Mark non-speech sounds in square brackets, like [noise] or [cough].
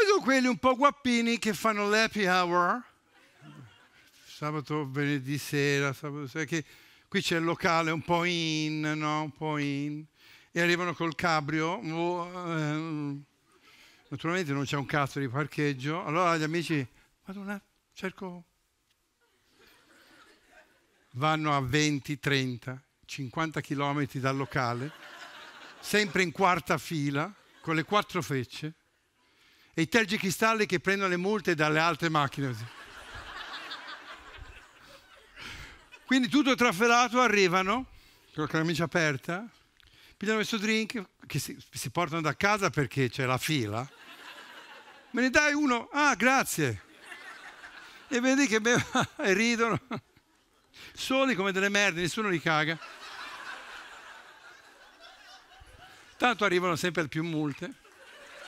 Poi sono quelli un po' guappini che fanno l'happy hour, sabato, venerdì sera, sabato sera, che qui c'è il locale un po' in, no? Un po' in. E arrivano col cabrio. Boh, ehm, naturalmente non c'è un cazzo di parcheggio. Allora gli amici, madonna, cerco... Vanno a 20, 30, 50 km dal locale, sempre in quarta fila, con le quattro frecce e i tergicristalli che prendono le multe dalle altre macchine. Quindi tutto trafelato arrivano con la camicia aperta, pigliano questo drink che si, si portano da casa perché c'è la fila. Me ne dai uno? Ah, grazie. E vedi che bevono [laughs] e ridono. Soli come delle merde, nessuno li caga. Tanto arrivano sempre più multe.